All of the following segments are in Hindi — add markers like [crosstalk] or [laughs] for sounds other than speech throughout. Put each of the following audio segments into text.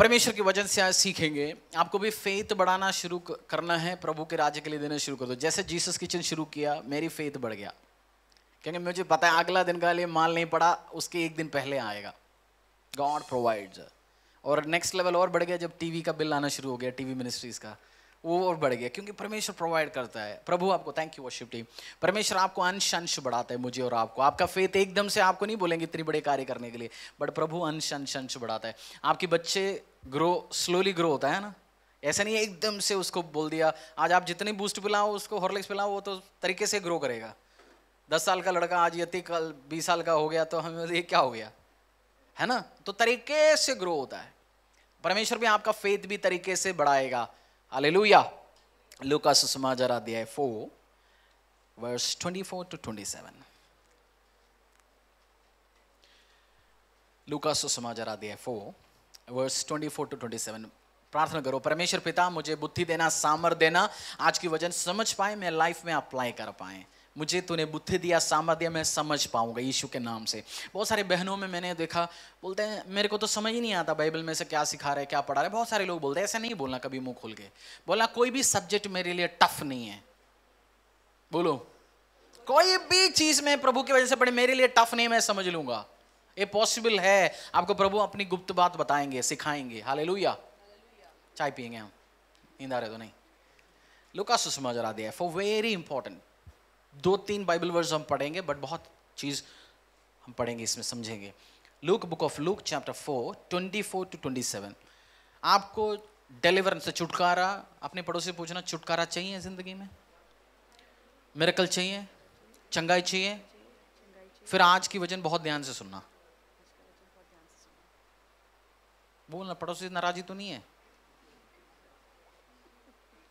परमेश्वर के वजन से आज सीखेंगे आपको भी फेथ बढ़ाना शुरू करना है प्रभु के राज्य के लिए देना शुरू कर दो जैसे जीसस किचन शुरू किया मेरी फेथ बढ़ गया क्योंकि मुझे पता है अगला दिन का लिए माल नहीं पड़ा उसके एक दिन पहले आएगा गॉड प्रोवाइड्स और नेक्स्ट लेवल और बढ़ गया जब टीवी का बिल आना शुरू हो गया टीवी मिनिस्ट्रीज का वो और बढ़ गया क्योंकि परमेश्वर प्रोवाइड करता है प्रभु आपको थैंक यू वर्शिप टीम परमेश्वर आपको अंश अंश बढ़ाता है मुझे और आपको आपका फेथ एकदम से आपको नहीं बोलेंगे इतने बड़े कार्य करने के लिए बट प्रभु अंश अंश अंश बढ़ाता है आपके बच्चे ग्रो स्लोली ग्रो होता है ना ऐसा नहीं है एकदम से उसको बोल दिया आज आप जितने बूस्ट पिलाओ उसको हॉर्लिक्स पिलाओ वो तो तरीके से ग्रो करेगा दस साल का लड़का आज यति कल बीस साल का हो गया तो हमें ये क्या हो गया है ना तो तरीके से ग्रो होता है परमेश्वर भी आपका फेथ भी तरीके से बढ़ाएगा अले लुया लुका सुषमा जरा दिया four verse twenty four to twenty seven लुका सुषमा जरा दिया फो वर्स 24 टू 27 प्रार्थना करो परमेश्वर पिता मुझे बुद्धि देना सामर देना आज की वजन समझ पाए मैं लाइफ में अप्लाई कर पाए मुझे तूने बुद्धि दिया सामर्थ्य मैं समझ पाऊंगा यीशु के नाम से बहुत सारे बहनों में मैंने देखा बोलते हैं मेरे को तो समझ ही नहीं आता बाइबल में से क्या सिखा रहे क्या पढ़ा रहे बहुत सारे लोग बोलते हैं ऐसा नहीं बोलना कभी मुंह खोल के बोला कोई भी सब्जेक्ट मेरे लिए टफ नहीं है बोलो कोई भी चीज में प्रभु की वजह से पढ़े मेरे लिए टफ नहीं मैं समझ लूंगा ये पॉसिबल है आपको प्रभु अपनी गुप्त बात बताएंगे सिखाएंगे हाल चाय पियेंगे हम नींद आ रहे तो नहीं लुका सुषमा जरा दिया फॉर वेरी इंपॉर्टेंट दो तीन बाइबल वर्ड हम पढ़ेंगे बट बहुत चीज़ हम पढ़ेंगे इसमें समझेंगे Luke book of Luke chapter four twenty four to twenty seven आपको डिलीवरेंस से छुटकारा अपने पड़ोसी पूछना छुटकारा चाहिए ज़िंदगी में मेरेकल चाहिए चंगाई चाहिए फिर आज की वजन बहुत ध्यान से सुनना बोलना पड़ोसी से नाराजी तो नहीं है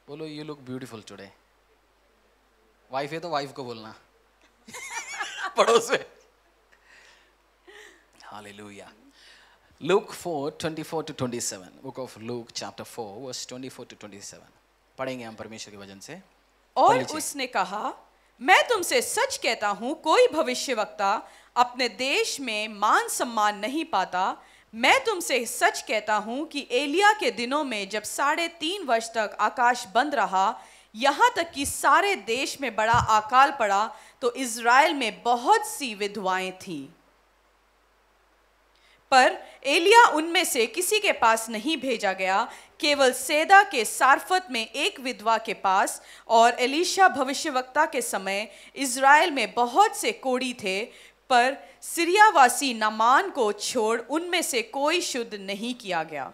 बोलो you look beautiful today wife है तो वाइफ को बोलना [laughs] पड़ोस में hallelujah Luke 4 24 to 27 book of Luke chapter 4 verse 24 to 27 पढ़ेंगे हम परमेश्वर के वजन से और उसने कहा मैं तुमसे सच कहता हूं कोई भविष्यवक्ता अपने देश में मान सम्मान नहीं पाता मैं तुमसे सच कहता हूं कि एलिया के दिनों में जब साढ़े तीन वर्ष तक आकाश बंद रहा यहां तक कि सारे देश में बड़ा अकाल पड़ा तो इज़राइल में बहुत सी विधवाएं थीं पर एलिया उनमें से किसी के पास नहीं भेजा गया केवल सेदा के सारफत में एक विधवा के पास और एलिशा भविष्यवक्ता के समय इज़राइल में बहुत से कोड़ी थे पर सीरियावासी नमान को छोड़ उनमें से कोई शुद्ध नहीं किया गया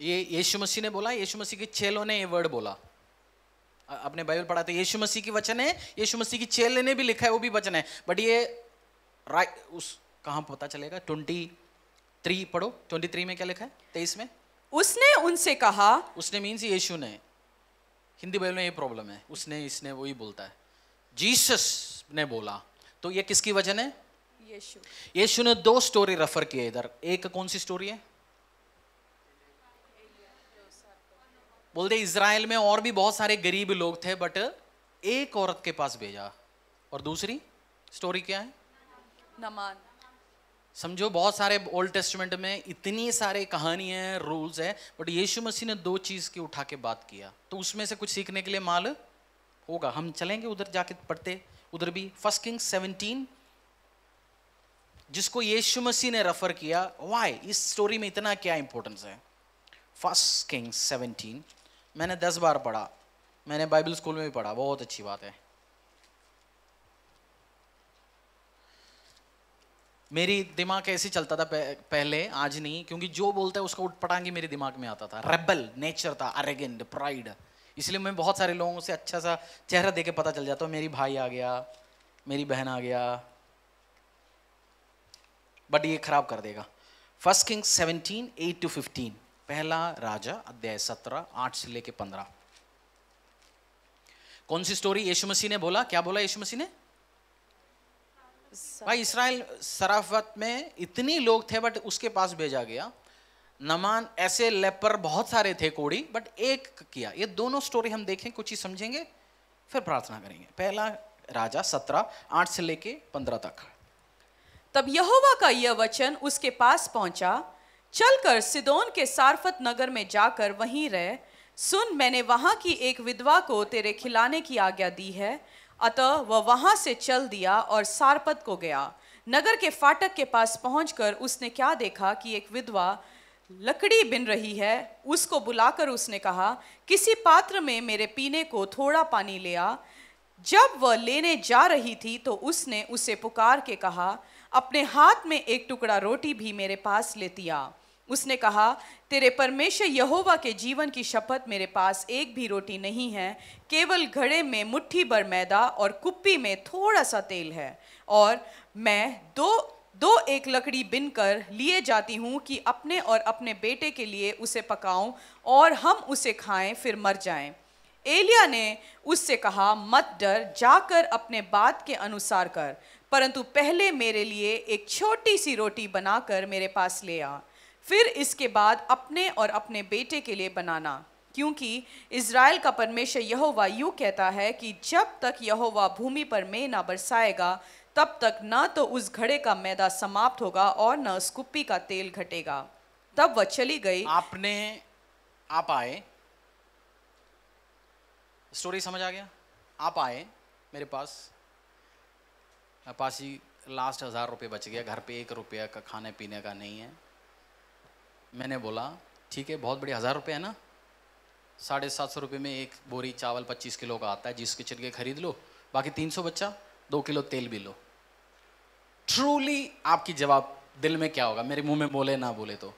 ये यीशु मसीह ने बोला यीशु मसीह के चेलों ने ये वर्ड बोला अपने बाइबल पढ़ा था तो यीशु मसीह की वचन है यीशु मसीह की चेल ने भी लिखा है वो भी वचन है बट ये राइट उस कहाँ पता चलेगा ट्वेंटी थ्री पढ़ो ट्वेंटी थ्री में क्या लिखा है तेईस में उसने उनसे कहा उसने मीन्स यीशु ने हिंदी बाइबल में ये प्रॉब्लम है उसने इसने वही बोलता है जीसस ने बोला तो ये किसकी वचन है यीशु यीशु ने दो स्टोरी रेफर किए इधर एक कौन सी स्टोरी है बोल दे इसराइल में और भी बहुत सारे गरीब लोग थे बट एक औरत के पास भेजा और दूसरी स्टोरी क्या है नमान समझो बहुत सारे ओल्ड टेस्टमेंट में इतनी सारे कहानी है रूल्स है बट यीशु मसीह ने दो चीज़ की उठा के बात किया तो उसमें से कुछ सीखने के लिए माल होगा हम चलेंगे उधर जाके पढ़ते उधर भी फर्स्ट किंग सेवनटीन जिसको यीशु मसीह ने रेफर किया वाई इस स्टोरी में इतना क्या इंपॉर्टेंस है फर्स्ट किंग 17 मैंने दस बार पढ़ा मैंने बाइबल स्कूल में भी पढ़ा बहुत अच्छी बात है मेरी दिमाग ऐसे चलता था पहले आज नहीं क्योंकि जो बोलता है उसका उठपटांगी मेरे दिमाग में आता था रेबल नेचर था अरेगेंड प्राइड इसलिए मैं बहुत सारे लोगों से अच्छा सा चेहरा देके पता चल जाता हूँ मेरी भाई आ गया मेरी बहन आ गया बट ये खराब कर देगा फर्स्ट किंग्स 17 एट टू 15 पहला राजा अध्याय 17 आठ से लेके 15 कौन सी स्टोरी यीशु मसीह ने बोला क्या बोला यीशु मसीह ने भाई इसराइल सराफत में इतनी लोग थे बट उसके पास भेजा गया नमान ऐसे लेपर बहुत सारे थे कोड़ी बट एक किया ये दोनों स्टोरी हम देखें कुछ ही समझेंगे फिर प्रार्थना करेंगे पहला राजा सत्रह आठ से लेके पंद्रह तक तब यहोवा का यह वचन उसके पास पहुंचा चलकर सिदोन के सारफत नगर में जाकर वहीं रह सुन मैंने वहाँ की एक विधवा को तेरे खिलाने की आज्ञा दी है अतः वह वहाँ से चल दिया और सारपत को गया नगर के फाटक के पास पहुंचकर उसने क्या देखा कि एक विधवा लकड़ी बिन रही है उसको बुलाकर उसने कहा किसी पात्र में मेरे पीने को थोड़ा पानी लिया जब वह लेने जा रही थी तो उसने उसे पुकार के कहा अपने हाथ में एक टुकड़ा रोटी भी मेरे पास ले दिया उसने कहा तेरे परमेश्वर यहोवा के जीवन की शपथ मेरे पास एक भी रोटी नहीं है केवल घड़े में मुट्ठी भर मैदा और कुप्पी में थोड़ा सा तेल है और मैं दो दो एक लकड़ी बिन कर लिए जाती हूँ कि अपने और अपने बेटे के लिए उसे पकाऊँ और हम उसे खाएँ फिर मर जाएँ एलिया ने उससे कहा मत डर जाकर अपने बात के अनुसार कर परंतु पहले मेरे लिए एक छोटी सी रोटी बनाकर मेरे पास ले आ फिर इसके बाद अपने और अपने बेटे के लिए बनाना क्योंकि इसराइल का परमेश्वर यहोवा यूँ कहता है कि जब तक यहोवा भूमि पर मे ना बरसाएगा तब तक न तो उस घड़े का मैदा समाप्त होगा और न उस कुप्पी का तेल घटेगा तब वह चली गई आपने आप आए स्टोरी समझ आ गया आप आए मेरे पास ही लास्ट हज़ार रुपये बच गया घर पे एक रुपया का खाने पीने का नहीं है मैंने बोला ठीक है बहुत बड़ी हज़ार रुपये है ना साढ़े सात सौ रुपये में एक बोरी चावल पच्चीस किलो का आता है जिस किचन के खरीद लो बाकी तीन सौ बच्चा दो किलो तेल भी लो ट्रूली आपकी जवाब दिल में क्या होगा मेरे मुंह में बोले ना बोले तो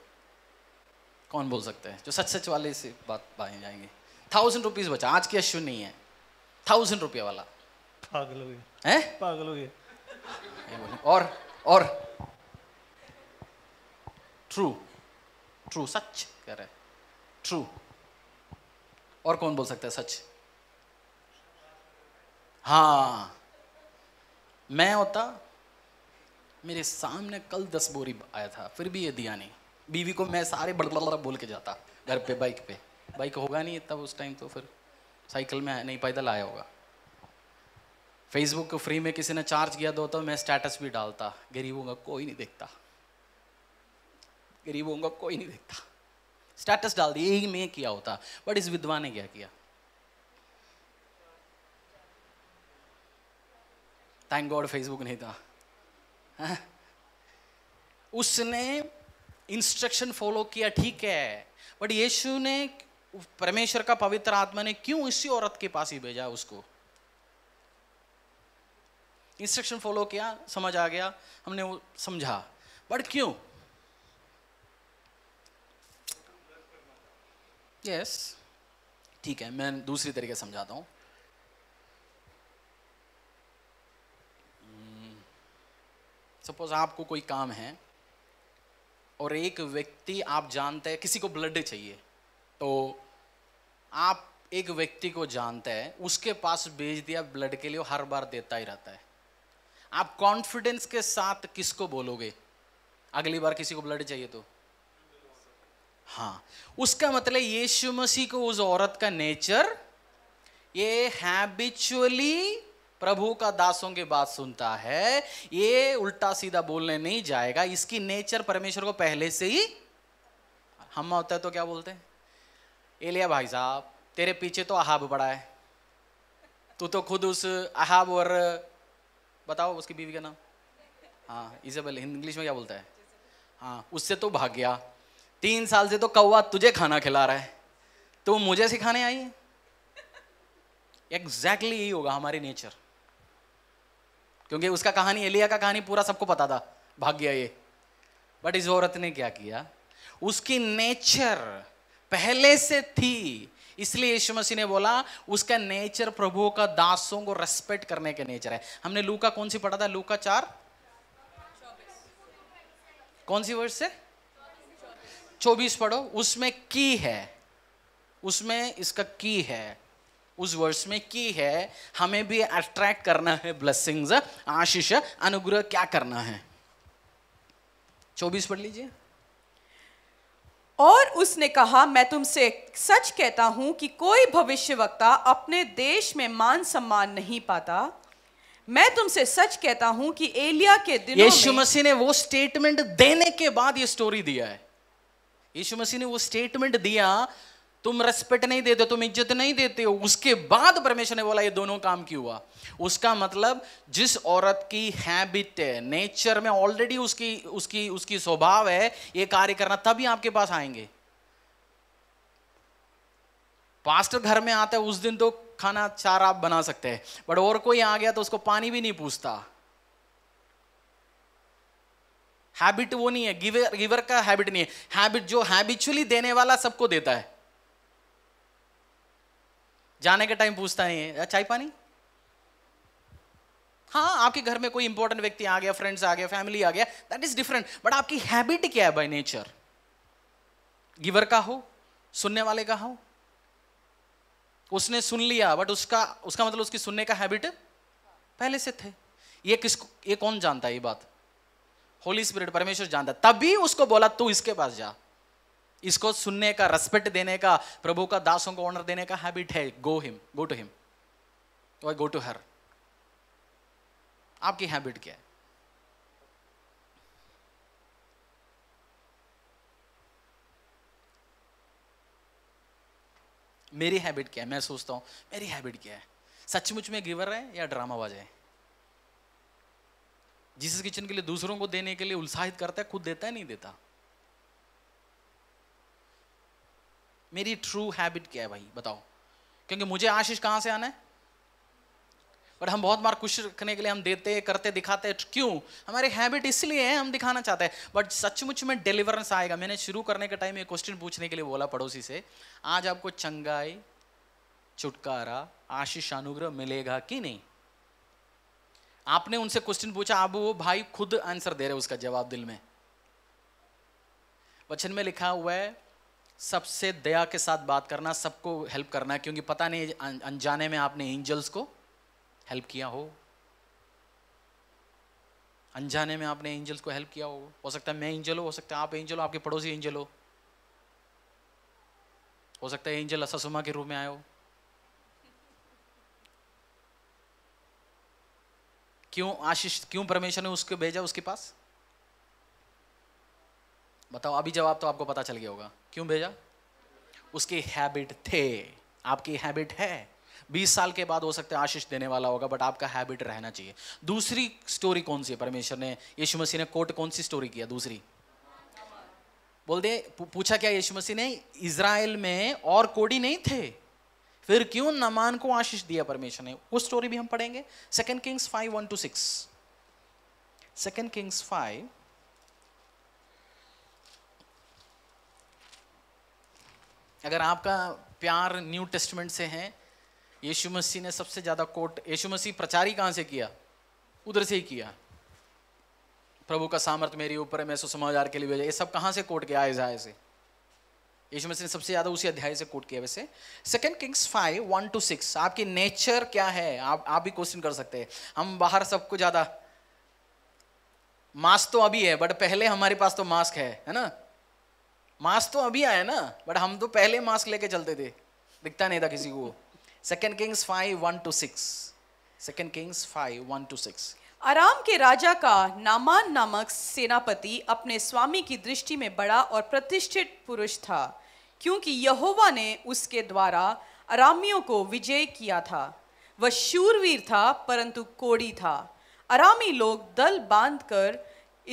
कौन बोल सकते हैं जो सच सच वाले से बात पाए जाएंगे थाउजेंड रुपीज़ बचा आज की अश्यू नहीं है थाउजेंड रुपये वाला पागल हो गया है पागल हो गया और और ट्रू ट्रू सच कह रहे ट्रू और कौन बोल सकता है सच हाँ मैं होता मेरे सामने कल दस बोरी आया था फिर भी ये दिया नहीं बीवी को मैं सारे बड़बड़ा बोल के जाता घर पे बाइक पे बाइक होगा नहीं तब उस टाइम तो फिर साइकिल में नहीं पैदल आया होगा फेसबुक को फ्री में किसी ने चार्ज किया दो तो मैं स्टेटस भी डालता गरीबों का कोई नहीं देखता गरीबों का कोई नहीं देखता स्टेटस डाल दिया यही मैं किया होता बट इस विधवा ने क्या किया थैंक गॉड फेसबुक नहीं था हाँ? उसने इंस्ट्रक्शन फॉलो किया ठीक है बट यीशु ने परमेश्वर का पवित्र आत्मा ने क्यों इसी औरत के पास ही भेजा उसको इंस्ट्रक्शन फॉलो किया समझ आ गया हमने वो समझा बट क्यों यस yes. ठीक है मैं दूसरी तरीके समझाता हूं सपोज hmm. आपको कोई काम है और एक व्यक्ति आप जानते हैं किसी को ब्लड चाहिए तो आप एक व्यक्ति को जानते हैं उसके पास भेज दिया ब्लड के लिए हर बार देता ही रहता है आप कॉन्फिडेंस के साथ किसको बोलोगे अगली बार किसी को ब्लड चाहिए तो हाँ उसका मतलब यीशु मसीह को उस औरत का नेचर ये हैबिचुअली प्रभु का दासों की बात सुनता है ये उल्टा सीधा बोलने नहीं जाएगा इसकी नेचर परमेश्वर को पहले से ही हम होता है तो क्या बोलते हैं एलिया भाई साहब तेरे पीछे तो अहाब बड़ा है तू तो खुद उस अहाब और बताओ उसकी बीवी का नाम हाँ इजेबल इंग्लिश में क्या बोलता है हाँ उससे तो भाग गया तीन साल से तो कौवा तुझे खाना खिला रहा है तो मुझे सिखाने आई है एग्जैक्टली exactly यही होगा हमारी नेचर क्योंकि उसका कहानी एलिया का कहानी पूरा सबको पता था भाग गया ये बट इस औरत ने क्या किया उसकी नेचर पहले से थी इसलिए यीशु मसीह ने बोला उसका नेचर प्रभु का दासों को रेस्पेक्ट करने का नेचर है हमने लू का कौन सी पढ़ा था लू का चार कौन सी वर्ड से चौबीस पढ़ो उसमें की है उसमें इसका की है उस वर्ष में की है हमें भी अट्रैक्ट करना है ब्लेसिंग्स आशीष अनुग्रह क्या करना है चौबीस पढ़ लीजिए और उसने कहा मैं तुमसे सच कहता हूं कि कोई भविष्यवक्ता अपने देश में मान सम्मान नहीं पाता मैं तुमसे सच कहता हूं कि एलिया के दिनों यीशु मसीह ने वो स्टेटमेंट देने के बाद ये स्टोरी दिया है यीशु मसीह ने वो स्टेटमेंट दिया तुम रेस्पेक्ट नहीं देते तुम इज्जत नहीं देते हो उसके बाद परमेश्वर ने बोला ये दोनों काम क्यों हुआ उसका मतलब जिस औरत की हैबिट है नेचर में ऑलरेडी उसकी उसकी उसकी स्वभाव है ये कार्य करना तभी आपके पास आएंगे पास्टर घर में आता है उस दिन तो खाना चार आप बना सकते हैं बट और कोई आ गया तो उसको पानी भी नहीं पूछता हैबिट वो नहीं है गिवर गिवर का हैबिट नहीं है हैबिट जो हैबिचुअली देने वाला सबको देता है जाने के टाइम पूछता नहीं है अच्छा, चाय पानी हाँ आपके घर में कोई इंपॉर्टेंट व्यक्ति आ गया फ्रेंड्स आ गया फैमिली आ गया दैट इज डिफरेंट बट आपकी हैबिट क्या है बाय नेचर गिवर का हो सुनने वाले का हो उसने सुन लिया बट उसका उसका मतलब उसकी सुनने का हैबिट पहले से थे ये किसको ये कौन जानता है ये बात होली स्पिरिट परमेश्वर जानता तभी उसको बोला तू इसके पास जा इसको सुनने का रेस्पेक्ट देने का प्रभु का दासों को ऑनर देने का हैबिट है go him go to him और गो टू हर आपकी हैबिट क्या है मेरी हैबिट क्या है मैं सोचता हूं मेरी हैबिट क्या है सचमुच में गिवर है या ड्रामाबाज है जिस किचन के लिए दूसरों को देने के लिए उत्साहित करता है खुद देता है नहीं देता मेरी ट्रू हैबिट क्या है भाई बताओ क्योंकि मुझे आशीष कहाँ से आना है पर हम बहुत बार खुश रखने के लिए हम देते करते दिखाते क्यों हमारे हैबिट इसलिए है हम दिखाना चाहते हैं बट सचमुच में डिलीवरेंस आएगा मैंने शुरू करने के टाइम एक क्वेश्चन पूछने के लिए बोला पड़ोसी से आज आपको चंगाई छुटकारा आशीष अनुग्रह मिलेगा कि नहीं आपने उनसे क्वेश्चन पूछा अब वो भाई खुद आंसर दे रहे उसका जवाब दिल में वचन में लिखा हुआ है सबसे दया के साथ बात करना सबको हेल्प करना क्योंकि पता नहीं अनजाने में आपने एंजल्स को हेल्प किया हो अनजाने में आपने एंजल्स को हेल्प किया हो हो सकता है मैं एंजल हो हो सकता है आप एंजल हो आपके पड़ोसी एंजल हो हो सकता है एंजल असुमा के रूप में आए हो क्यों आशीष क्यों परमेश्वर ने उसको भेजा उसके पास बताओ अभी जवाब तो आपको पता चल गया होगा क्यों भेजा उसके हैबिट थे आपकी हैबिट है बीस साल के बाद हो सकता है आशीष देने वाला होगा बट आपका हैबिट रहना चाहिए दूसरी स्टोरी कौन सी है परमेश्वर ने यीशु मसीह ने कोट कौन सी स्टोरी किया दूसरी बोल दे पूछा क्या यीशु मसीह ने इसराइल में और कोडी नहीं थे फिर क्यों नमान को आशीष दिया परमेश्वर ने वो स्टोरी भी हम पढ़ेंगे second Kings five one two six second Kings five अगर आपका प्यार न्यू टेस्टमेंट से है यीशु मसीह ने सबसे ज़्यादा कोट यीशु मसीह प्रचार ही कहाँ से किया उधर से ही किया प्रभु का सामर्थ्य मेरे ऊपर है मैं सुसमाचार के लिए भेजा ये सब कहां से कोट किया आयजाया से यीशु मसीह ने सबसे ज़्यादा उसी अध्याय से कोट किया वैसे second Kings five one two six आपकी नेचर क्या है आप आप भी क्वेश्चन कर सकते हैं हम बाहर सबको ज़्यादा मास्क तो अभी है बट पहले हमारे पास तो मास्क है है ना मास्क तो अभी आया ना बट हम तो पहले मास्क लेके चलते थे दिखता नहीं था किसी को second Kings five one two six second Kings five one two six आराम के राजा का नामान नामक सेनापति अपने स्वामी की दृष्टि में बड़ा और प्रतिष्ठित पुरुष था क्योंकि यहोवा ने उसके द्वारा अरामियों को विजय किया था वह शूरवीर था परंतु कोड़ी था अरामी लोग दल बांधकर कर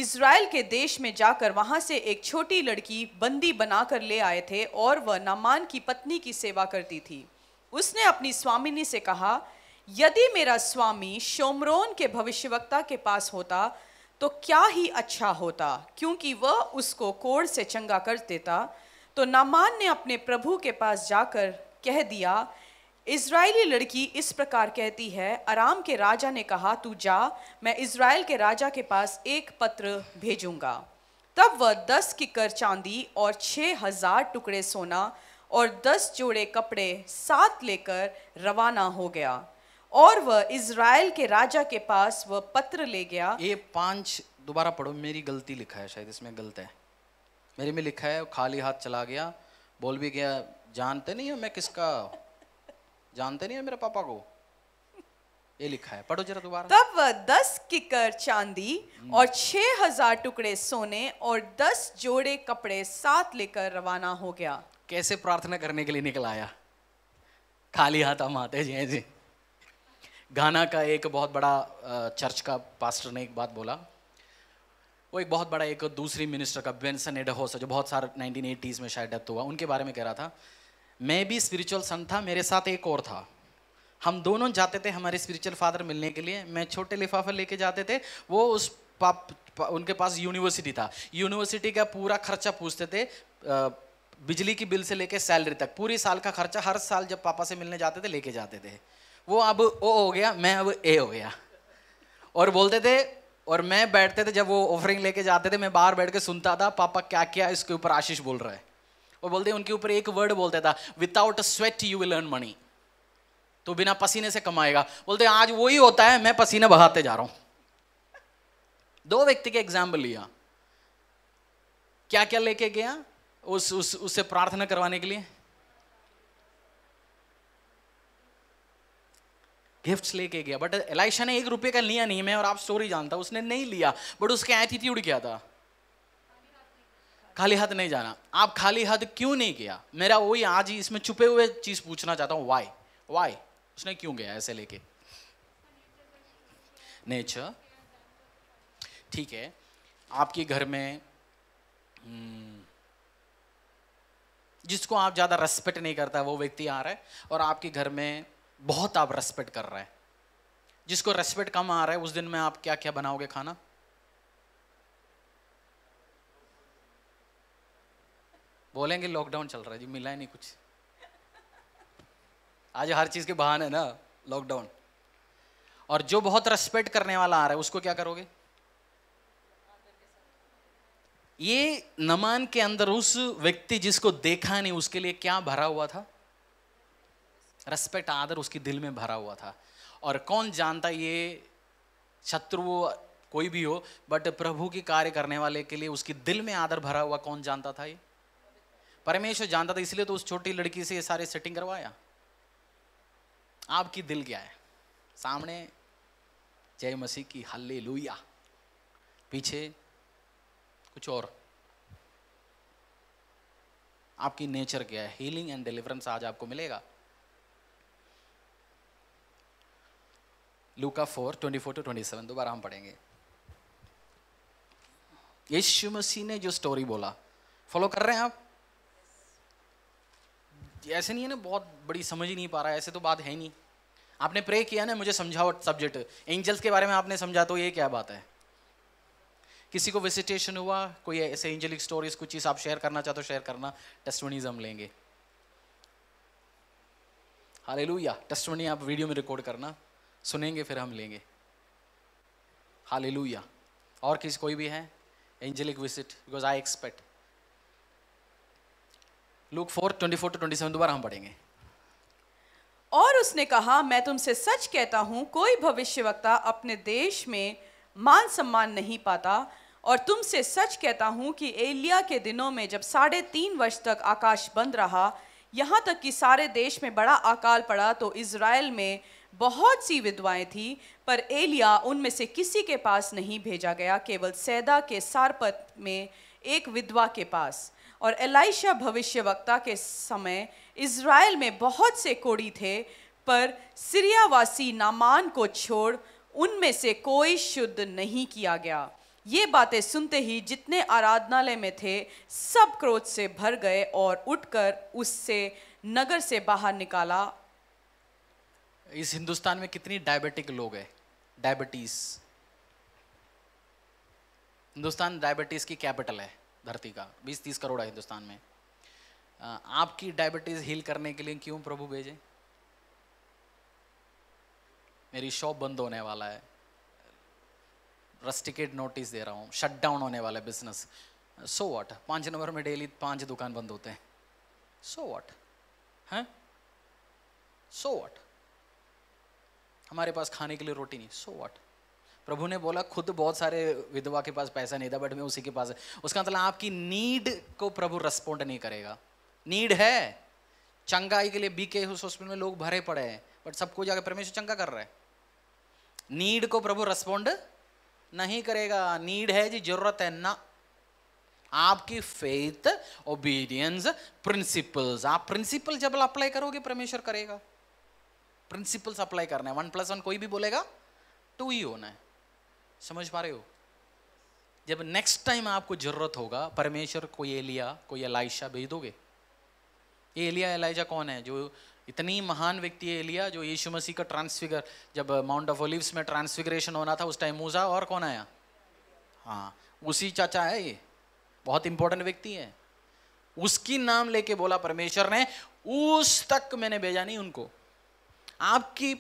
इसराइल के देश में जाकर वहां से एक छोटी लड़की बंदी बनाकर ले आए थे और वह नामान की पत्नी की सेवा करती थी उसने अपनी स्वामिनी से कहा यदि मेरा स्वामी शोमरोन के भविष्यवक्ता के पास होता तो क्या ही अच्छा होता क्योंकि वह उसको कोड़ से चंगा कर देता तो नामान ने अपने प्रभु के पास जाकर कह दिया इसराइली लड़की इस प्रकार कहती है आराम के राजा ने कहा तू जा मैं इसराइल के राजा के पास एक पत्र भेजूंगा तब वह दस किकर चांदी और छः हजार टुकड़े सोना और दस जोड़े कपड़े साथ लेकर रवाना हो गया और वह इसराइल के राजा के पास वह पत्र ले गया ये पांच दोबारा पढ़ो मेरी गलती लिखा है शायद इसमें गलत है मेरे में लिखा है खाली हाथ चला गया बोल भी गया जानते नहीं हो मैं किसका जानते नहीं है मेरे पापा को ये लिखा है पढ़ो जरा दोबारा तब वह दस किकर चांदी हम्म। और छह हजार टुकड़े सोने और दस जोड़े कपड़े साथ लेकर रवाना हो गया कैसे प्रार्थना करने के लिए निकल आया खाली हाथ हम आते जी जी गाना का एक बहुत बड़ा चर्च का पास्टर ने एक बात बोला वो एक बहुत बड़ा एक दूसरी मिनिस्टर का बेंसन एडहोस जो बहुत सारे नाइनटीन में शायद डेथ हुआ उनके बारे में कह रहा था मैं भी स्पिरिचुअल सन था मेरे साथ एक और था हम दोनों जाते थे हमारे स्पिरिचुअल फादर मिलने के लिए मैं छोटे लिफाफे लेके जाते थे वो उस पाप पा, उनके पास यूनिवर्सिटी था यूनिवर्सिटी का पूरा खर्चा पूछते थे बिजली की बिल से लेके सैलरी तक पूरी साल का खर्चा हर साल जब पापा से मिलने जाते थे लेके जाते थे वो अब ओ हो गया मैं अब ए हो गया और बोलते थे और मैं बैठते थे जब वो ऑफरिंग लेके जाते थे मैं बाहर बैठ के सुनता था पापा क्या क्या इसके ऊपर आशीष बोल रहा है और बोलते हैं उनके ऊपर एक वर्ड बोलता था without sweat you will earn money तो बिना पसीने से कमाएगा बोलते आज वही होता है मैं पसीना बहाते जा रहा हूं दो व्यक्ति के एग्जाम्पल लिया क्या क्या लेके गया उस, उस उससे प्रार्थना करवाने के लिए गिफ्ट्स लेके गया बट एलाइशा ने एक रुपए का लिया नहीं मैं और आप स्टोरी जानता उसने नहीं लिया बट उसका एटीट्यूड क्या था खाली हाथ नहीं जाना आप खाली हाथ क्यों नहीं गया मेरा वही आज ही इसमें छुपे हुए चीज़ पूछना चाहता हूँ वाई वाई उसने क्यों गया ऐसे लेके नेचर ठीक है आपके घर में हम्म, जिसको आप ज़्यादा रेस्पेक्ट नहीं करता वो व्यक्ति आ रहा है और आपके घर में बहुत आप रेस्पेक्ट कर रहे हैं जिसको रेस्पेक्ट कम आ रहा है उस दिन में आप क्या क्या बनाओगे खाना बोलेंगे लॉकडाउन चल रहा है जी मिला ही नहीं कुछ आज हर चीज़ के बहाने ना लॉकडाउन और जो बहुत रेस्पेक्ट करने वाला आ रहा है उसको क्या करोगे ये नमान के अंदर उस व्यक्ति जिसको देखा नहीं उसके लिए क्या भरा हुआ था रेस्पेक्ट आदर उसके दिल में भरा हुआ था और कौन जानता ये शत्रु कोई भी हो बट प्रभु की कार्य करने वाले के लिए उसके दिल में आदर भरा हुआ कौन जानता था ये परमेश्वर जानता था इसलिए तो उस छोटी लड़की से ये सारे सेटिंग करवाया आपकी दिल क्या है सामने जय मसीह की हल्ले लुया पीछे कुछ और आपकी नेचर क्या है हीलिंग एंड डिलीवरेंस आज आपको मिलेगा लूका four twenty four to twenty seven दोबारा हम पढ़ेंगे यीशु मसीह ने जो स्टोरी बोला फॉलो कर रहे हैं आप ऐसे नहीं है ना बहुत बड़ी समझ ही नहीं पा रहा है ऐसे तो बात है नहीं आपने प्रे किया ना मुझे समझाओ सब्जेक्ट एंजल्स के बारे में आपने समझा तो ये क्या बात है किसी को विजिटेशन हुआ कोई ऐसे एंजलिक स्टोरीज कुछ चीज़ आप शेयर करना चाहते हो शेयर करना टेस्टमनीज हम लेंगे हाले लुया टेस्टमनी आप वीडियो में रिकॉर्ड करना सुनेंगे फिर हम लेंगे हाले लुया और किसी कोई भी है angelic visit because I expect Luke four twenty four to twenty seven दोबारा हम पढ़ेंगे और उसने कहा मैं तुमसे सच कहता हूं कोई भविष्यवक्ता अपने देश में मान सम्मान नहीं पाता और तुमसे सच कहता हूं कि एलिया के दिनों में जब साढ़े तीन वर्ष तक आकाश बंद रहा यहां तक कि सारे देश में बड़ा अकाल पड़ा तो इसराइल में बहुत सी विधवाएं थी पर एलिया उनमें से किसी के पास नहीं भेजा गया केवल सैदा के सारपत में एक विधवा के पास और एलाइशा भविष्यवक्ता के समय इसराइल में बहुत से कोड़ी थे पर सीरियावासी नामान को छोड़ उनमें से कोई शुद्ध नहीं किया गया ये बातें सुनते ही जितने आराधनालय में थे सब क्रोध से भर गए और उठकर उससे नगर से बाहर निकाला इस हिंदुस्तान में कितनी डायबिटिक लोग हैं डायबिटीज हिंदुस्तान डायबिटीज की कैपिटल है धरती का बीस तीस करोड़ है हिंदुस्तान में आपकी डायबिटीज़ हील करने के लिए क्यों प्रभु भेजे मेरी शॉप बंद होने वाला है रस्टिकेट नोटिस दे रहा हूँ शट डाउन होने वाला है बिजनेस सो वॉट पाँच नंबर में डेली पाँच दुकान बंद होते हैं सो वॉट हैं सो वॉट हमारे पास खाने के लिए रोटी नहीं सो so वॉट प्रभु ने बोला खुद बहुत सारे विधवा के पास पैसा नहीं था बट मैं उसी के पास उसका मतलब आपकी नीड को प्रभु रेस्पोंड नहीं करेगा नीड है चंगाई के लिए बीके उस हॉस्पिटल में लोग भरे पड़े हैं बट सबको जाकर परमेश्वर चंगा कर रहा है नीड को प्रभु रेस्पोंड नहीं करेगा नीड है जी जरूरत है ना आपकी फेथ ओबीडियंस प्रिंसिपल्स आप प्रिंसिपल जब अप्लाई करोगे परमेश्वर करेगा प्रिंसिपल्स अप्लाई करना है वन प्लस वन कोई भी बोलेगा टू ही होना है समझ पा रहे हो जब नेक्स्ट टाइम आपको जरूरत होगा परमेश्वर को एलिया कोई एलाइशा भेज दोगे ये एलिया एलाइजा कौन है जो इतनी महान व्यक्ति है एलिया जो यीशु मसीह का ट्रांसफिगर जब माउंट ऑफ ओलिव्स में ट्रांसफिगरेशन होना था उस टाइम मूजा और कौन आया हाँ उसी चाचा है ये बहुत इंपॉर्टेंट व्यक्ति है उसकी नाम लेके बोला परमेश्वर ने उस तक मैंने भेजा नहीं उनको आपकी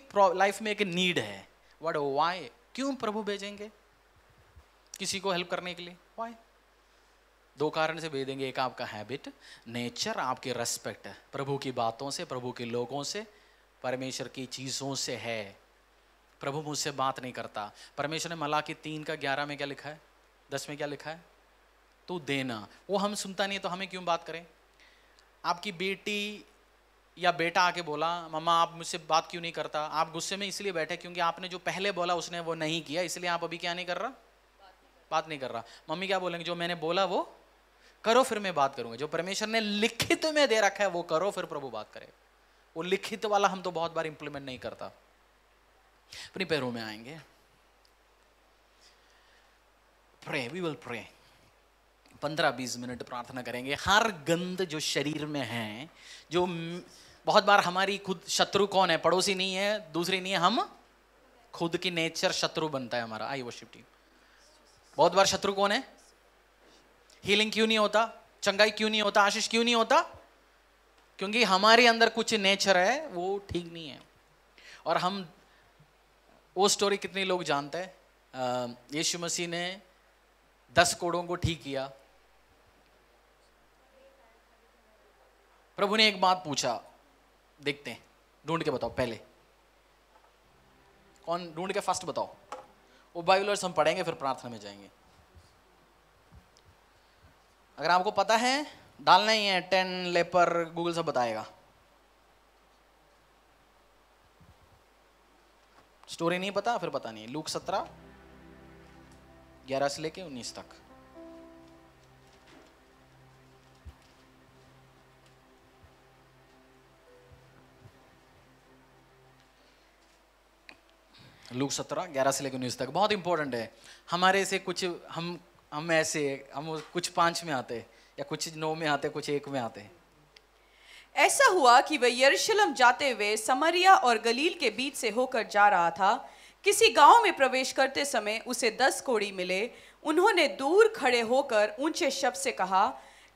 लाइफ में एक नीड है वट वाई क्यों प्रभु भेजेंगे किसी को हेल्प करने के लिए वाई दो कारण से भेजेंगे एक आपका हैबिट नेचर आपके रेस्पेक्ट प्रभु की बातों से प्रभु के लोगों से परमेश्वर की चीज़ों से है प्रभु मुझसे बात नहीं करता परमेश्वर ने मला के तीन का ग्यारह में क्या लिखा है दस में क्या लिखा है तू देना वो हम सुनता नहीं है तो हमें क्यों बात करें आपकी बेटी या बेटा आके बोला मम्मा आप मुझसे बात क्यों नहीं करता आप गुस्से में इसलिए बैठे क्योंकि आपने जो पहले बोला उसने वो नहीं किया इसलिए आप अभी क्या नहीं कर रहा बात नहीं कर, बात नहीं कर रहा मम्मी क्या बोलेंगे जो मैंने बोला वो करो फिर मैं बात करूंगा जो परमेश्वर ने लिखित में दे रखा है वो करो फिर प्रभु बात करे वो लिखित वाला हम तो बहुत बार इंप्लीमेंट नहीं करता अपनी पैरों में आएंगे प्रे वी विल प्रे पंद्रह बीस मिनट प्रार्थना करेंगे हर गंद जो शरीर में है जो बहुत बार हमारी खुद शत्रु कौन है पड़ोसी नहीं है दूसरी नहीं है हम खुद की नेचर शत्रु बनता है हमारा आई वर्शिप टीम बहुत बार शत्रु कौन है हीलिंग क्यों नहीं होता चंगाई क्यों नहीं होता आशीष क्यों नहीं होता क्योंकि हमारे अंदर कुछ नेचर है वो ठीक नहीं है और हम वो स्टोरी कितने लोग जानते हैं यीशु मसीह ने दस कोड़ों को ठीक किया प्रभु ने एक बात पूछा देखते हैं ढूंढ के बताओ पहले कौन ढूंढ के फर्स्ट बताओ वो बाइबल वर्स हम पढ़ेंगे फिर प्रार्थना में जाएंगे अगर आपको पता है डालना ही है टेन लेपर गूगल सब बताएगा स्टोरी नहीं पता फिर पता नहीं लूक सत्रह ग्यारह से लेके उन्नीस तक लू सत्रह ग्यारह से लेकर उन्नीस तक बहुत इंपॉर्टेंट है हमारे से कुछ हम हम ऐसे हम कुछ पांच में आते या कुछ नौ में आते कुछ एक में आते ऐसा हुआ कि वह यरूशलेम जाते हुए समरिया और गलील के बीच से होकर जा रहा था किसी गांव में प्रवेश करते समय उसे दस कोड़ी मिले उन्होंने दूर खड़े होकर ऊंचे शब्द से कहा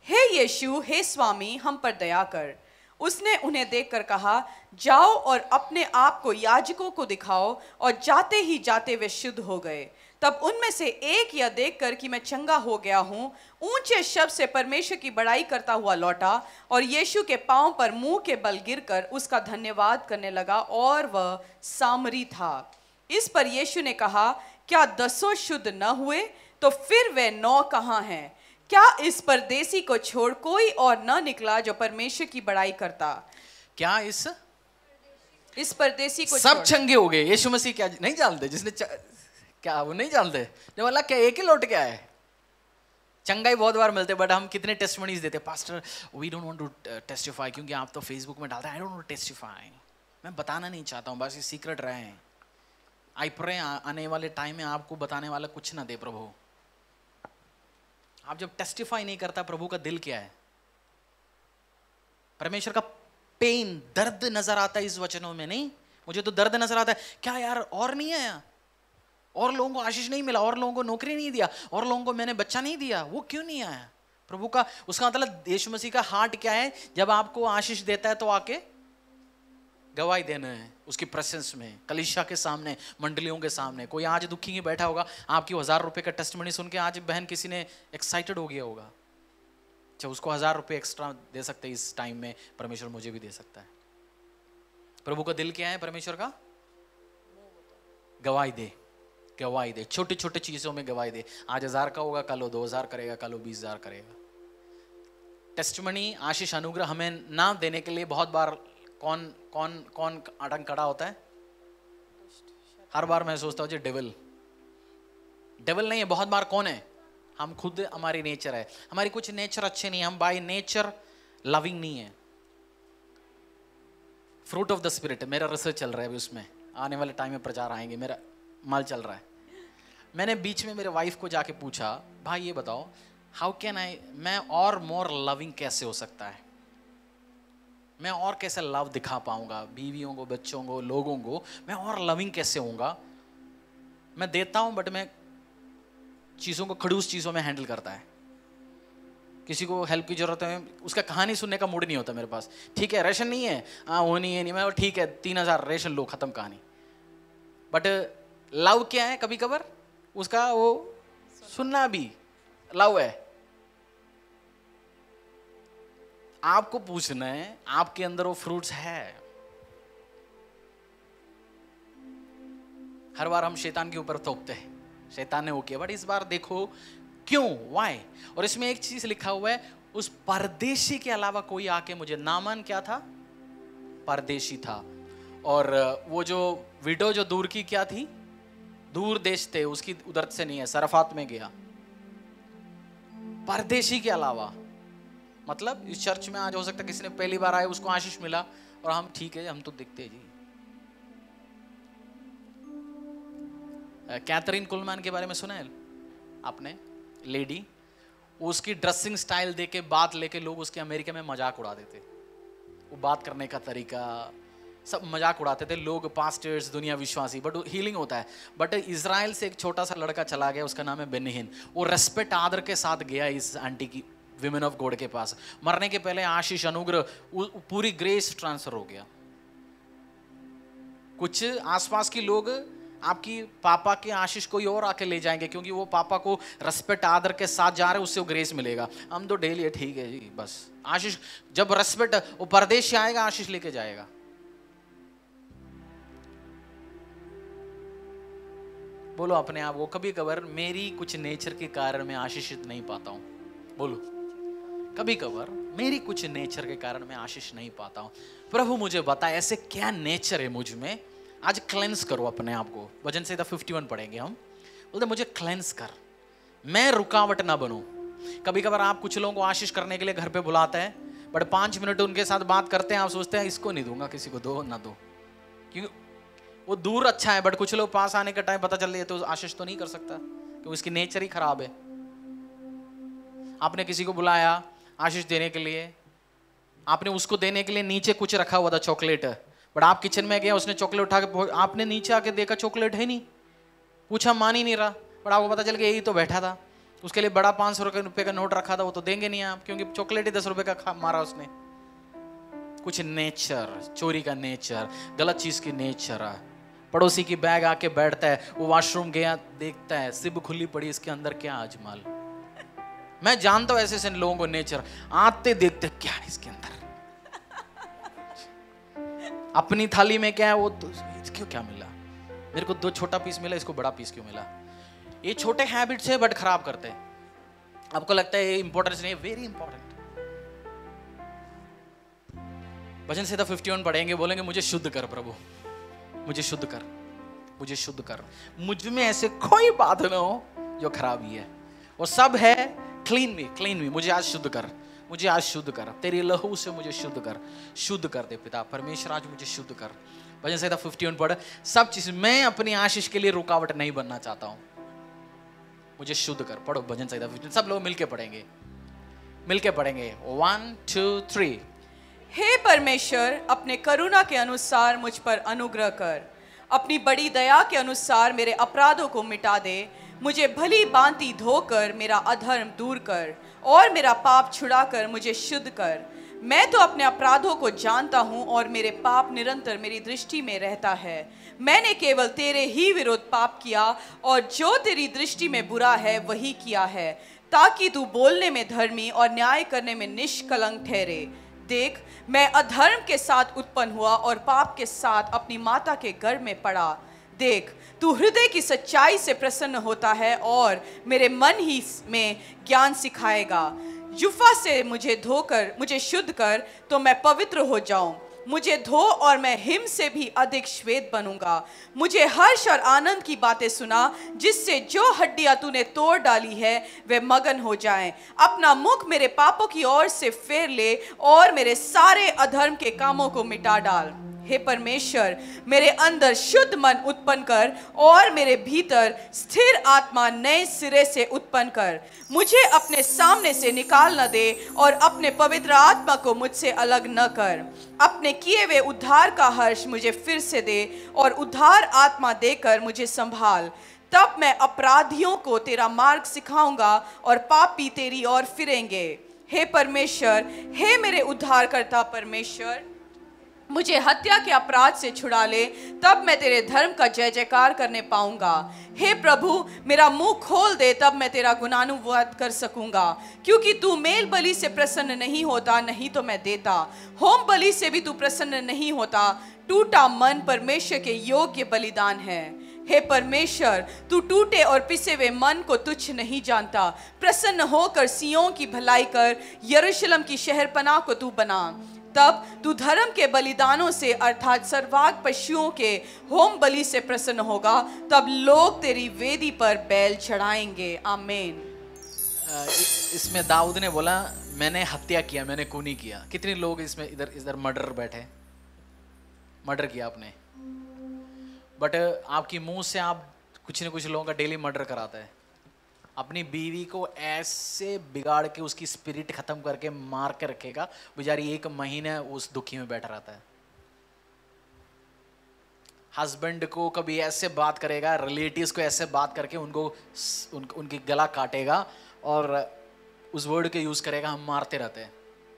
हे hey यीशु हे स्वामी हम पर दया कर उसने उन्हें देखकर कहा जाओ और अपने आप को याजकों को दिखाओ और जाते ही जाते वे शुद्ध हो गए तब उनमें से एक यह देखकर कि मैं चंगा हो गया हूँ ऊंचे शब्द से परमेश्वर की बड़ाई करता हुआ लौटा और यीशु के पांव पर मुंह के बल गिरकर उसका धन्यवाद करने लगा और वह सामरी था इस पर यीशु ने कहा क्या दसों शुद्ध न हुए तो फिर वे नौ कहाँ हैं क्या इस परदेसी को छोड़ कोई और न निकला जो परमेश्वर की बड़ाई करता क्या इस इस परदेसी को सब चंगे हो गए यीशु मसीह क्या नहीं जानते जिसने च... क्या वो नहीं जानते जब बोला क्या एक ही लौट के आए चंगा ही बहुत बार मिलते बट हम कितने टेस्टमनीज देते pastor we don't want to testify क्योंकि आप तो फेसबुक में डालते हैं आई डोंट वांट टेस्टिफाई मैं बताना नहीं चाहता हूँ बस ये सीक्रेट रहे आई प्रे आने वाले टाइम में आपको बताने वाला कुछ ना दे प्रभु आप जब टेस्टिफाई नहीं करता प्रभु का दिल क्या है परमेश्वर का पेन दर्द नजर आता है इस वचनों में नहीं मुझे तो दर्द नजर आता है क्या यार और नहीं आया और लोगों को आशीष नहीं मिला और लोगों को नौकरी नहीं दिया और लोगों को मैंने बच्चा नहीं दिया वो क्यों नहीं आया प्रभु का उसका मतलब देश मसीह का हार्ट क्या है जब आपको आशीष देता है तो आके गवाही देना है उसकी प्रसेंस में कलिशा के सामने मंडलियों के सामने कोई आज दुखी ही बैठा होगा आपकी हज़ार रुपये का टेस्ट मनी सुन के आज बहन किसी ने एक्साइटेड हो गया होगा अच्छा उसको हज़ार रुपये एक्स्ट्रा दे सकते इस टाइम में परमेश्वर मुझे भी दे सकता है प्रभु का दिल क्या है परमेश्वर का गवाही दे गवाही दे छोटी छोटी चीज़ों में गवाही दे आज हज़ार का होगा कल वो दो हज़ार करेगा कल वो बीस हज़ार करेगा टेस्टमनी आशीष अनुग्रह हमें ना देने के लिए बहुत बार कौन कौन कौन आटंक खड़ा होता है हर बार मैं सोचता हूँ जी डेविल डेविल नहीं है बहुत बार कौन है हम खुद हमारी नेचर है हमारी कुछ नेचर अच्छे नहीं है हम बाई नेचर लविंग नहीं है फ्रूट ऑफ द स्पिरिट मेरा रिसर्च चल रहा है अभी उसमें आने वाले टाइम में प्रचार आएंगे मेरा माल चल रहा है मैंने बीच में मेरे वाइफ को जाके पूछा भाई ये बताओ हाउ कैन आई मैं और मोर लविंग कैसे हो सकता है मैं और कैसे लव दिखा पाऊंगा बीवियों को बच्चों को लोगों को मैं और लविंग कैसे होऊंगा मैं देता हूं बट मैं चीज़ों को खड़ूस चीज़ों में हैंडल करता है किसी को हेल्प की ज़रूरत है उसका कहानी सुनने का मूड नहीं होता मेरे पास ठीक है रेशन नहीं है हाँ वो नहीं है नहीं मैं ठीक है तीन हज़ार रेशन लो ख़त्म कहानी बट लव क्या है कभी कभार उसका वो सुनना भी लव है आपको पूछना है आपके अंदर वो फ्रूट्स है हर बार हम शैतान के ऊपर थोपते हैं शैतान ने वो किया बट इस बार देखो क्यों वाई और इसमें एक चीज लिखा हुआ है उस परदेशी के अलावा कोई आके मुझे नामन क्या था परदेशी था और वो जो विडो जो दूर की क्या थी दूर देश थे उसकी उधर से नहीं है सरफात में गया परदेशी के अलावा मतलब इस चर्च में आज हो सकता है किसी ने पहली बार आया उसको आशीष मिला और हम ठीक है हम तो दिखते हैं जी कैथरीन कुलमैन के बारे में सुना है आपने लेडी उसकी ड्रेसिंग स्टाइल दे के बात लेके लोग उसके अमेरिका में मजाक उड़ा देते वो बात करने का तरीका सब मजाक उड़ाते थे लोग पास्टर्स दुनिया विश्वासी बट हीलिंग होता है बट इसराइल से एक छोटा सा लड़का चला गया उसका नाम है बेनहिन वो रेस्पेक्ट आदर के साथ गया इस आंटी की विमेन ऑफ गॉड के पास मरने के पहले आशीष अनुग्रह पूरी ग्रेस ट्रांसफर हो गया कुछ आसपास के लोग आपकी पापा के आशीष कोई और आके ले जाएंगे क्योंकि वो पापा को रेस्पेक्ट आदर के साथ जा रहे हैं उससे वो ग्रेस मिलेगा हम तो डेली है ठीक है जी बस आशीष जब रेस्पेक्ट वो परदेश से आएगा आशीष लेके जाएगा बोलो अपने आप वो कभी कबर मेरी कुछ नेचर के कारण मैं आशीषित नहीं पाता हूं बोलो कभी कभार मेरी कुछ नेचर के कारण मैं आशीष नहीं पाता हूँ प्रभु मुझे बता ऐसे क्या नेचर है मुझ में आज क्लेंस करो अपने आप को वजन से फिफ्टी वन पढ़ेंगे हम बोलते मुझे क्लेंस कर मैं रुकावट ना बनू कभी कभार आप कुछ लोगों को आशीष करने के लिए घर पे बुलाते हैं बट पाँच मिनट उनके साथ बात करते हैं आप सोचते हैं इसको नहीं दूंगा किसी को दो ना दो क्योंकि वो दूर अच्छा है बट कुछ लोग पास आने का टाइम पता चल रही है तो आशीष तो नहीं कर सकता क्योंकि उसकी नेचर ही खराब है आपने किसी को बुलाया आशीष देने के लिए आपने उसको देने के लिए नीचे कुछ रखा हुआ था चॉकलेट बट आप किचन में गया उसने चॉकलेट उठा के आपने नीचे आके देखा चॉकलेट है नहीं पूछा मान ही नहीं रहा बट आपको पता चल गया यही तो बैठा था उसके लिए बड़ा पाँच सौ रुपये का नोट रखा था वो तो देंगे नहीं आप क्योंकि चॉकलेट ही दस रुपये का खा मारा उसने कुछ नेचर चोरी का नेचर गलत चीज़ की नेचर पड़ोसी की बैग आके बैठता है वो वॉशरूम गया देखता है सिब खुली पड़ी इसके अंदर क्या आजमाल मैं जानता हूं ऐसे ऐसे लोगों को नेचर आते देखते क्या है इसके अंदर अपनी थाली में क्या है वो तो क्यों क्या मिला मेरे को दो छोटा पीस मिला इसको बड़ा पीस क्यों मिला ये छोटे हैबिट्स है बट खराब करते हैं आपको लगता है ये इंपॉर्टेंस नहीं वेरी इंपॉर्टेंट भजन सीधा फिफ्टी वन पढ़ेंगे बोलेंगे मुझे शुद्ध कर प्रभु मुझे शुद्ध कर मुझे शुद्ध कर मुझ में ऐसे कोई बात ना हो जो खराब ही है वो सब है क्लीन मी क्लीन मी मुझे आज शुद्ध कर मुझे आज शुद्ध कर तेरी लहू से मुझे शुद्ध कर शुद्ध कर दे पिता परमेश्वर आज मुझे शुद्ध कर भजन सहिता फिफ्टी वन पढ़ सब चीज मैं अपनी आशीष के लिए रुकावट नहीं बनना चाहता हूं मुझे शुद्ध कर पढ़ो भजन सहिता फिफ्टी सब लोग मिलके पढ़ेंगे मिलके पढ़ेंगे वन टू थ्री हे परमेश्वर अपने करुणा के अनुसार मुझ पर अनुग्रह कर अपनी बड़ी दया के अनुसार मेरे अपराधों को मिटा दे मुझे भली बांति धोकर मेरा अधर्म दूर कर और मेरा पाप छुड़ाकर मुझे शुद्ध कर मैं तो अपने अपराधों को जानता हूँ और मेरे पाप निरंतर मेरी दृष्टि में रहता है मैंने केवल तेरे ही विरोध पाप किया और जो तेरी दृष्टि में बुरा है वही किया है ताकि तू बोलने में धर्मी और न्याय करने में निष्कलंक ठहरे देख मैं अधर्म के साथ उत्पन्न हुआ और पाप के साथ अपनी माता के गर्भ में पड़ा देख तू हृदय की सच्चाई से प्रसन्न होता है और मेरे मन ही में ज्ञान सिखाएगा जुफा से मुझे धोकर मुझे शुद्ध कर तो मैं पवित्र हो जाऊं मुझे धो और मैं हिम से भी अधिक श्वेत बनूंगा मुझे हर्ष और आनंद की बातें सुना जिससे जो हड्डियां तूने तोड़ डाली है वे मगन हो जाएं अपना मुख मेरे पापों की ओर से फेर ले और मेरे सारे अधर्म के कामों को मिटा डाल हे परमेश्वर मेरे अंदर शुद्ध मन उत्पन्न कर और मेरे भीतर स्थिर आत्मा नए सिरे से उत्पन्न कर मुझे अपने सामने से निकाल न दे और अपने पवित्र आत्मा को मुझसे अलग न कर अपने किए हुए उद्धार का हर्ष मुझे फिर से दे और उद्धार आत्मा देकर मुझे संभाल तब मैं अपराधियों को तेरा मार्ग सिखाऊंगा और पापी तेरी ओर फिरेंगे हे परमेश्वर हे मेरे उद्धारकर्ता परमेश्वर मुझे हत्या के अपराध से छुड़ा ले तब मैं तेरे धर्म का जय जयकार करने पाऊंगा हे प्रभु मेरा मुंह खोल दे तब मैं तेरा गुणानुवाद कर सकूंगा क्योंकि तू मेल बलि से प्रसन्न नहीं होता नहीं तो मैं देता होम बलि से भी तू प्रसन्न नहीं होता टूटा मन परमेश्वर के योग्य बलिदान है हे परमेश्वर तू टूटे और पिसे हुए मन को तुच्छ नहीं जानता प्रसन्न होकर सियों की भलाई कर यरूशलेम की शहरपनाह को तू बना तब तू धर्म के बलिदानों से अर्थात सर्वाग पशुओं के होम बलि से प्रसन्न होगा तब लोग तेरी वेदी पर बैल चढ़ाएंगे आमेन इसमें दाऊद ने बोला मैंने हत्या किया मैंने कूनी किया कितने लोग इसमें इधर इधर मर्डर बैठे मर्डर किया आपने बट आपकी मुंह से आप कुछ ना कुछ लोगों का डेली मर्डर कराता है अपनी बीवी को ऐसे बिगाड़ के उसकी स्पिरिट खत्म करके मार के रखेगा बेचारी एक महीने उस दुखी में बैठ रहता है हस्बैंड को कभी ऐसे बात करेगा रिलेटिव्स को ऐसे बात करके उनको उन, उनकी गला काटेगा और उस वर्ड के यूज़ करेगा हम मारते रहते हैं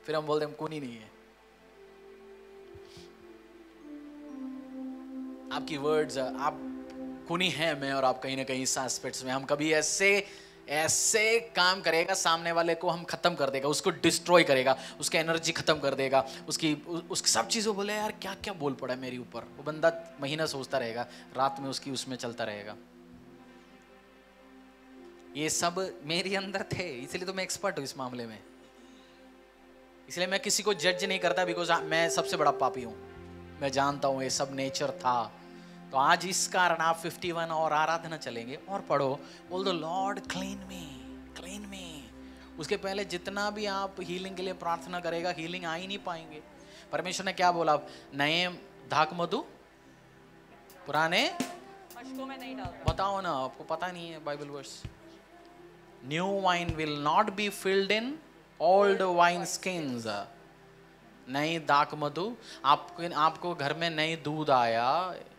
फिर हम बोलते हम कौन ही नहीं है आपकी वर्ड्स आप कुनी है मैं और आप कहीं ना कहीं सांस में हम कभी ऐसे ऐसे काम करेगा सामने वाले को हम खत्म कर देगा उसको डिस्ट्रॉय करेगा उसकी एनर्जी खत्म कर देगा उसकी उसकी सब चीज़ों बोले यार क्या क्या बोल पड़ा मेरे ऊपर वो बंदा महीना सोचता रहेगा रात में उसकी उसमें चलता रहेगा ये सब मेरे अंदर थे इसलिए तो मैं एक्सपर्ट हूँ इस मामले में इसलिए मैं किसी को जज नहीं करता बिकॉज मैं सबसे बड़ा पापी हूँ मैं जानता हूँ ये सब नेचर था तो आज इस कारण आप 51 और आराधना चलेंगे और पढ़ो बोल दो Lord clean me clean me उसके पहले जितना भी आप हीलिंग के लिए प्रार्थना करेगा हीलिंग आ ही नहीं पाएंगे परमेश्वर ने क्या बोला नए धाक मधु पुराने में नहीं बताओ ना आपको पता नहीं है Bible verse new wine will not be filled in old wineskins नई दाक मधु आपको आपको घर में नई दूध आया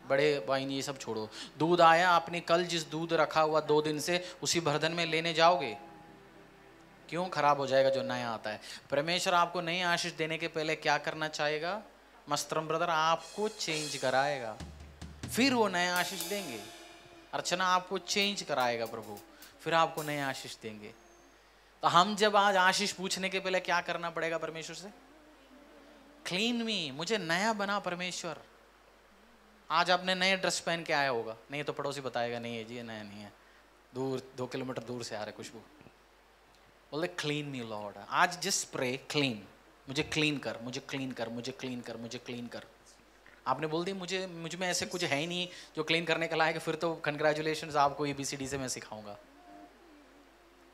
बड़े वाइन ये सब छोड़ो दूध आया आपने कल जिस दूध रखा हुआ दो दिन से उसी बर्धन में लेने जाओगे क्यों खराब हो जाएगा जो नया आता है परमेश्वर आपको नई आशीष देने के पहले क्या करना चाहेगा मस्तरम ब्रदर आपको चेंज कराएगा फिर वो नया आशीष देंगे अर्चना आपको चेंज कराएगा प्रभु फिर आपको नया आशीष देंगे तो हम जब आज आशीष पूछने के पहले क्या करना पड़ेगा परमेश्वर से क्लीन मी मुझे नया बना परमेश्वर आज आपने नए ड्रेस पहन के आया होगा नहीं तो पड़ोसी बताएगा नहीं है जी नया नहीं है दूर दो किलोमीटर दूर से आ रहे खुशबू बोले क्लीन मी लॉर्ड आज जिस स्प्रे क्लीन मुझे क्लीन कर मुझे क्लीन कर मुझे क्लीन कर मुझे क्लीन कर आपने बोल दिया मुझे मुझ में ऐसे कुछ है ही नहीं जो क्लीन करने का लायक फिर तो कंग्रेचुलेशन आपको ए बी सी डी से मैं सिखाऊंगा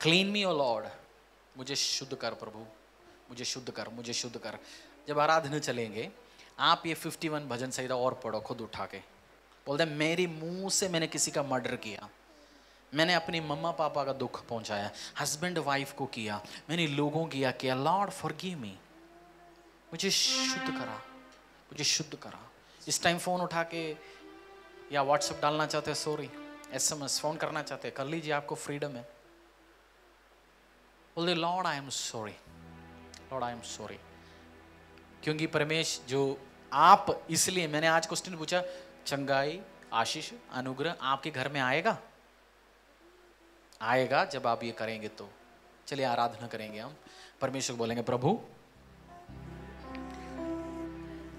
क्लीन मी ओ लॉर्ड मुझे शुद्ध कर प्रभु मुझे शुद्ध कर मुझे शुद्ध कर जब आराधना चलेंगे आप ये 51 भजन संहिता और पढ़ो खुद उठा के बोलते मेरी मुंह से मैंने किसी का मर्डर किया मैंने अपनी मम्मा पापा का दुख पहुंचाया हस्बैंड वाइफ को किया मैंने लोगों किया किया लॉर्ड फॉरगिव मी मुझे शुद्ध करा मुझे शुद्ध करा इस टाइम फ़ोन उठा के या व्हाट्सएप डालना चाहते हैं sorry S M S phone करना चाहते हैं कर लीजिए आपको फ्रीडम है बोल दे Lord I am sorry Lord I am sorry क्योंकि परमेश जो आप इसलिए मैंने आज क्वेश्चन पूछा चंगाई आशीष अनुग्रह आपके घर में आएगा आएगा जब आप ये करेंगे तो चलिए आराधना करेंगे हम परमेश्वर बोलेंगे प्रभु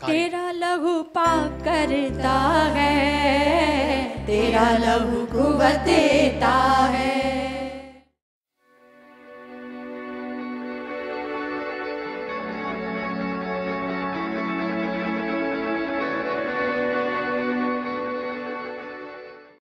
तेरा लघु पाप करता है तेरा लघु कुवत देता है